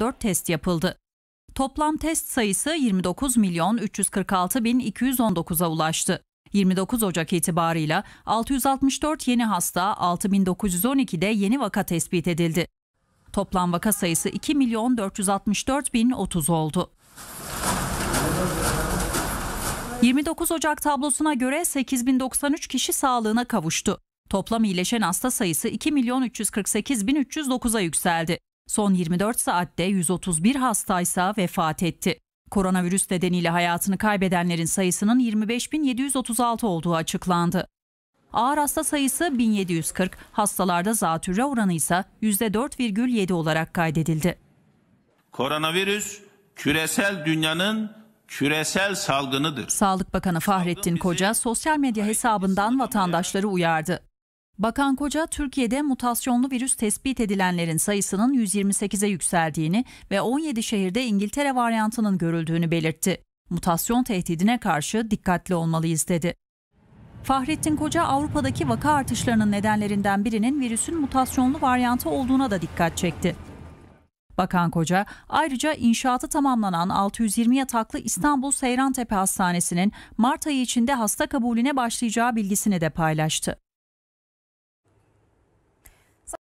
4 test yapıldı. Toplam test sayısı 29 milyon 346 bin 219'a ulaştı. 29 Ocak itibarıyla 664 yeni hasta, 6912'de yeni vaka tespit edildi. Toplam vaka sayısı 2 milyon 464 bin 30 oldu. 29 Ocak tablosuna göre 8093 kişi sağlığına kavuştu. Toplam iyileşen hasta sayısı 2 milyon 348 bin 309'a yükseldi. Son 24 saatte 131 hastaysa vefat etti. Koronavirüs nedeniyle hayatını kaybedenlerin sayısının 25.736 olduğu açıklandı. Ağır hasta sayısı 1740, hastalarda zatürre oranı ise %4,7 olarak kaydedildi. Koronavirüs küresel dünyanın küresel salgınıdır. Sağlık Bakanı Fahrettin Salgın Koca sosyal medya hesabından vatandaşları uyardı. Bakan Koca, Türkiye'de mutasyonlu virüs tespit edilenlerin sayısının 128'e yükseldiğini ve 17 şehirde İngiltere varyantının görüldüğünü belirtti. Mutasyon tehdidine karşı dikkatli olmalıyız dedi. Fahrettin Koca Avrupa'daki vaka artışlarının nedenlerinden birinin virüsün mutasyonlu varyantı olduğuna da dikkat çekti. Bakan Koca ayrıca inşaatı tamamlanan 620 yataklı İstanbul Seyrantepe Hastanesi'nin Mart ayı içinde hasta kabulüne başlayacağı bilgisini de paylaştı.